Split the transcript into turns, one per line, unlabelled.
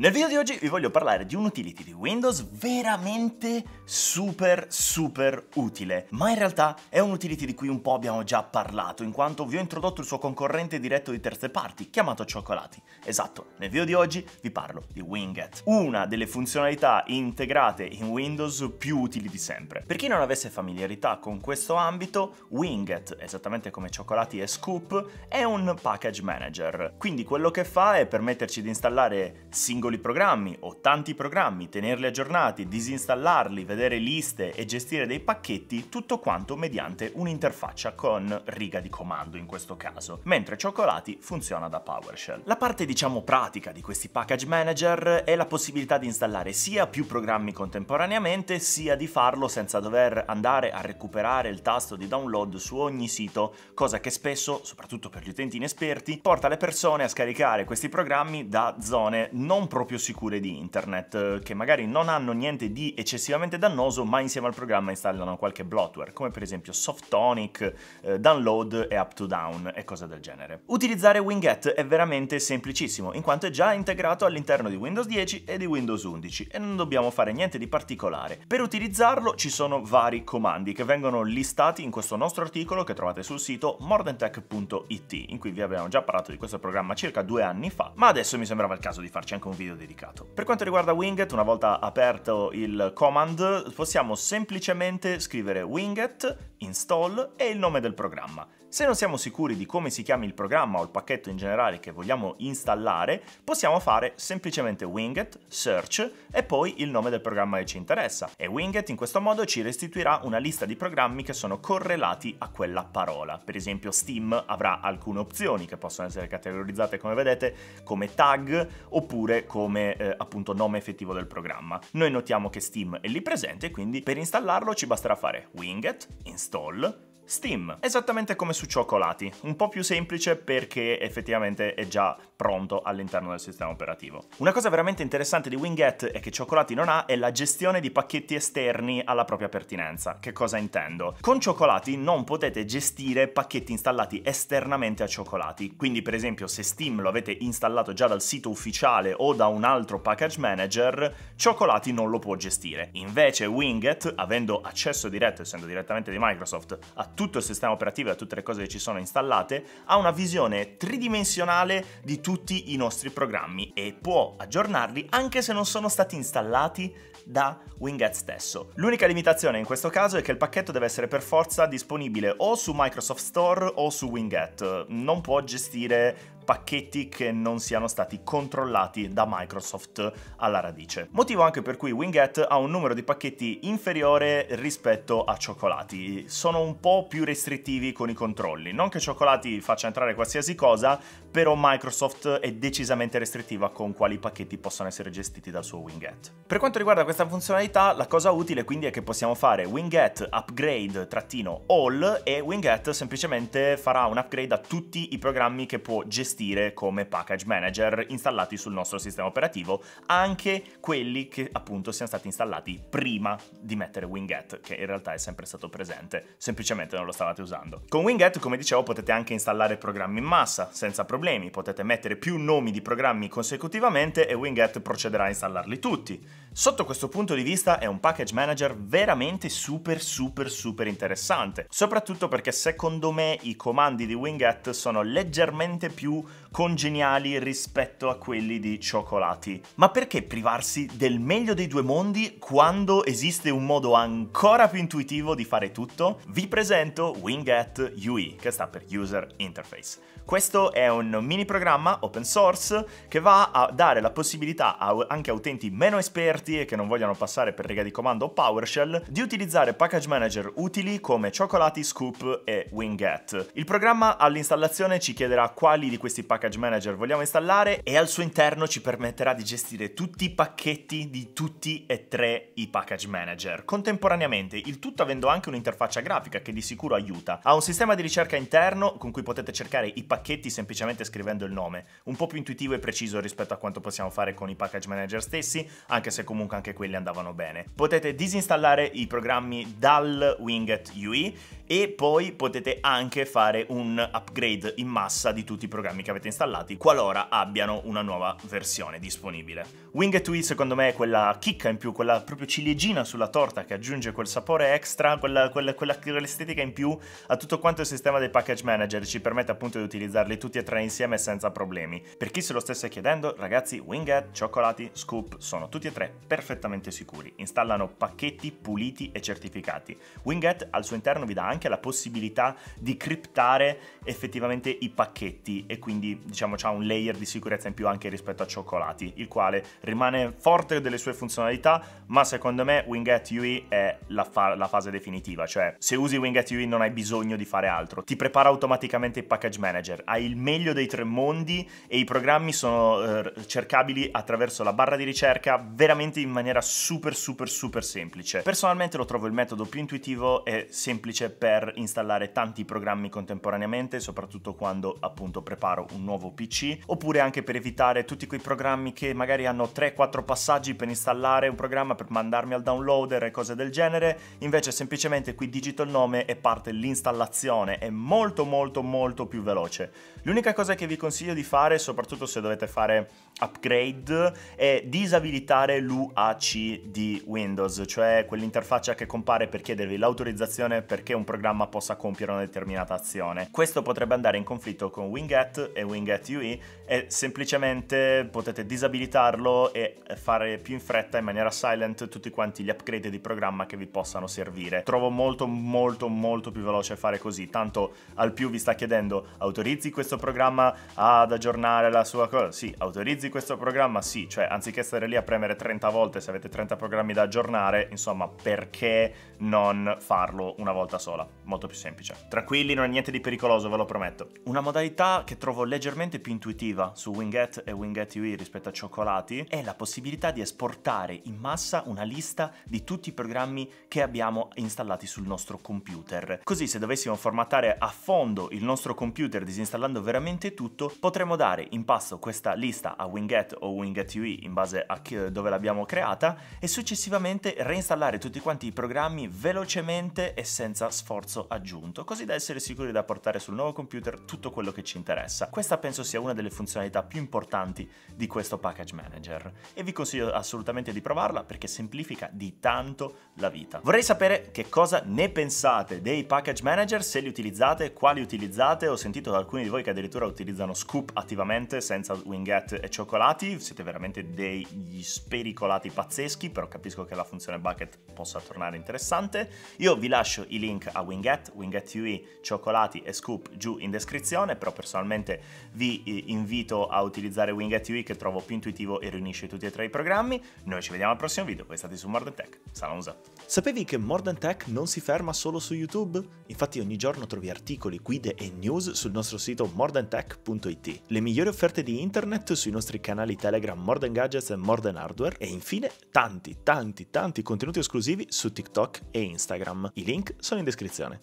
Nel video di oggi vi voglio parlare di un'utility di Windows veramente super super utile, ma in realtà è un'utility di cui un po' abbiamo già parlato, in quanto vi ho introdotto il suo concorrente diretto di terze parti, chiamato Cioccolati. Esatto, nel video di oggi vi parlo di Winget, una delle funzionalità integrate in Windows più utili di sempre. Per chi non avesse familiarità con questo ambito, Winget, esattamente come Cioccolati e Scoop, è un package manager, quindi quello che fa è permetterci di installare singoli singoli programmi o tanti programmi, tenerli aggiornati, disinstallarli, vedere liste e gestire dei pacchetti, tutto quanto mediante un'interfaccia con riga di comando in questo caso, mentre Cioccolati funziona da PowerShell. La parte diciamo pratica di questi package manager è la possibilità di installare sia più programmi contemporaneamente, sia di farlo senza dover andare a recuperare il tasto di download su ogni sito, cosa che spesso, soprattutto per gli utenti inesperti, porta le persone a scaricare questi programmi da zone non propriamente proprio sicure di internet, eh, che magari non hanno niente di eccessivamente dannoso, ma insieme al programma installano qualche bloatware, come per esempio Softonic, eh, Download e Up to Down e cose del genere. Utilizzare Winget è veramente semplicissimo, in quanto è già integrato all'interno di Windows 10 e di Windows 11 e non dobbiamo fare niente di particolare. Per utilizzarlo ci sono vari comandi che vengono listati in questo nostro articolo che trovate sul sito mordentech.it, in cui vi abbiamo già parlato di questo programma circa due anni fa, ma adesso mi sembrava il caso di farci anche un video dedicato. Per quanto riguarda Winget, una volta aperto il command, possiamo semplicemente scrivere winget install e il nome del programma. Se non siamo sicuri di come si chiami il programma o il pacchetto in generale che vogliamo installare, possiamo fare semplicemente winget, search e poi il nome del programma che ci interessa. E winget in questo modo ci restituirà una lista di programmi che sono correlati a quella parola. Per esempio Steam avrà alcune opzioni che possono essere categorizzate come vedete come tag oppure come eh, appunto nome effettivo del programma. Noi notiamo che Steam è lì presente, quindi per installarlo ci basterà fare winget install Steam, esattamente come su cioccolati, un po' più semplice perché effettivamente è già pronto all'interno del sistema operativo. Una cosa veramente interessante di Winget e che cioccolati non ha è la gestione di pacchetti esterni alla propria pertinenza. Che cosa intendo? Con cioccolati non potete gestire pacchetti installati esternamente a cioccolati, quindi per esempio se Steam lo avete installato già dal sito ufficiale o da un altro package manager, cioccolati non lo può gestire. Invece Winget, avendo accesso diretto, essendo direttamente di Microsoft, a tutto il sistema operativo e a tutte le cose che ci sono installate, ha una visione tridimensionale di tutti i nostri programmi e può aggiornarli anche se non sono stati installati da Winget stesso. L'unica limitazione in questo caso è che il pacchetto deve essere per forza disponibile o su Microsoft Store o su Winget, non può gestire pacchetti che non siano stati controllati da Microsoft alla radice. Motivo anche per cui Winget ha un numero di pacchetti inferiore rispetto a cioccolati. Sono un po' più restrittivi con i controlli. Non che cioccolati faccia entrare qualsiasi cosa, però Microsoft è decisamente restrittiva con quali pacchetti possono essere gestiti dal suo Winget. Per quanto riguarda questa funzionalità, la cosa utile quindi è che possiamo fare Winget upgrade-all e Winget semplicemente farà un upgrade a tutti i programmi che può gestire gestire come package manager installati sul nostro sistema operativo anche quelli che appunto siano stati installati prima di mettere Winget, che in realtà è sempre stato presente, semplicemente non lo stavate usando. Con Winget, come dicevo, potete anche installare programmi in massa senza problemi, potete mettere più nomi di programmi consecutivamente e Winget procederà a installarli tutti. Sotto questo punto di vista è un package manager veramente super super super interessante, soprattutto perché secondo me i comandi di Winget sono leggermente più congeniali rispetto a quelli di cioccolati. Ma perché privarsi del meglio dei due mondi quando esiste un modo ancora più intuitivo di fare tutto? Vi presento Winget UI, che sta per User Interface. Questo è un mini programma open source che va a dare la possibilità anche a utenti meno esperti e che non vogliono passare per riga di comando o PowerShell di utilizzare package manager utili come Cioccolati, Scoop e Winget. Il programma all'installazione ci chiederà quali di questi questi package manager vogliamo installare e al suo interno ci permetterà di gestire tutti i pacchetti di tutti e tre i package manager contemporaneamente, il tutto avendo anche un'interfaccia grafica che di sicuro aiuta. Ha un sistema di ricerca interno con cui potete cercare i pacchetti semplicemente scrivendo il nome, un po' più intuitivo e preciso rispetto a quanto possiamo fare con i package manager stessi, anche se comunque anche quelli andavano bene. Potete disinstallare i programmi dal Winget UE e poi potete anche fare un upgrade in massa di tutti i programmi programmi che avete installati qualora abbiano una nuova versione disponibile. Wing Tui secondo me è quella chicca in più, quella proprio ciliegina sulla torta che aggiunge quel sapore extra, quella, quella, quella, quell'estetica in più a tutto quanto il sistema dei package manager ci permette appunto di utilizzarli tutti e tre insieme senza problemi. Per chi se lo stesse chiedendo, ragazzi, Winget, Cioccolati, Scoop sono tutti e tre perfettamente sicuri, installano pacchetti puliti e certificati. Winget al suo interno vi dà anche la possibilità di criptare effettivamente i pacchetti e quindi quindi diciamo ha un layer di sicurezza in più anche rispetto a Cioccolati, il quale rimane forte delle sue funzionalità, ma secondo me Winget UE è la, fa la fase definitiva, cioè se usi Winget UE non hai bisogno di fare altro, ti prepara automaticamente il package manager, hai il meglio dei tre mondi e i programmi sono eh, cercabili attraverso la barra di ricerca veramente in maniera super super super semplice. Personalmente lo trovo il metodo più intuitivo e semplice per installare tanti programmi contemporaneamente, soprattutto quando appunto preparo riparo un nuovo PC, oppure anche per evitare tutti quei programmi che magari hanno 3-4 passaggi per installare un programma, per mandarmi al downloader e cose del genere, invece semplicemente qui digito il nome e parte l'installazione, è molto molto molto più veloce. L'unica cosa che vi consiglio di fare, soprattutto se dovete fare upgrade, è disabilitare l'UAC di Windows, cioè quell'interfaccia che compare per chiedervi l'autorizzazione perché un programma possa compiere una determinata azione. Questo potrebbe andare in conflitto con Winget Windows e Winget UI e semplicemente potete disabilitarlo e fare più in fretta in maniera silent tutti quanti gli upgrade di programma che vi possano servire. Trovo molto molto molto più veloce fare così, tanto al più vi sta chiedendo autorizzi questo programma ad aggiornare la sua cosa? Sì, autorizzi questo programma? Sì, cioè anziché stare lì a premere 30 volte se avete 30 programmi da aggiornare, insomma perché non farlo una volta sola? molto più semplice. Tranquilli, non è niente di pericoloso, ve lo prometto. Una modalità che trovo leggermente più intuitiva su Winget e Winget UI rispetto a Cioccolati è la possibilità di esportare in massa una lista di tutti i programmi che abbiamo installati sul nostro computer. Così se dovessimo formattare a fondo il nostro computer disinstallando veramente tutto, potremmo dare in pasto questa lista a Winget o Winget UI in base a eh, dove l'abbiamo creata e successivamente reinstallare tutti quanti i programmi velocemente e senza sforzo prezzo aggiunto, così da essere sicuri da portare sul nuovo computer tutto quello che ci interessa. Questa penso sia una delle funzionalità più importanti di questo package manager e vi consiglio assolutamente di provarla perché semplifica di tanto la vita. Vorrei sapere che cosa ne pensate dei package manager, se li utilizzate, quali utilizzate, ho sentito da alcuni di voi che addirittura utilizzano Scoop attivamente senza winget e cioccolati, siete veramente degli spericolati pazzeschi, però capisco che la funzione bucket possa tornare interessante. Io vi lascio i link a winget Winget, Winget UI, cioccolati e scoop giù in descrizione, però personalmente vi eh, invito a utilizzare Winget UI che trovo più intuitivo e riunisce tutti e tre i programmi. Noi ci vediamo al prossimo video, voi state su Modern Tech, Salamza. Sapevi che Modern Tech non si ferma solo su YouTube? Infatti ogni giorno trovi articoli, guide e news sul nostro sito mordentech.it, le migliori offerte di internet sui nostri canali Telegram Modern Gadgets e Modern Hardware e infine tanti, tanti, tanti contenuti esclusivi su TikTok e Instagram. I link sono in descrizione.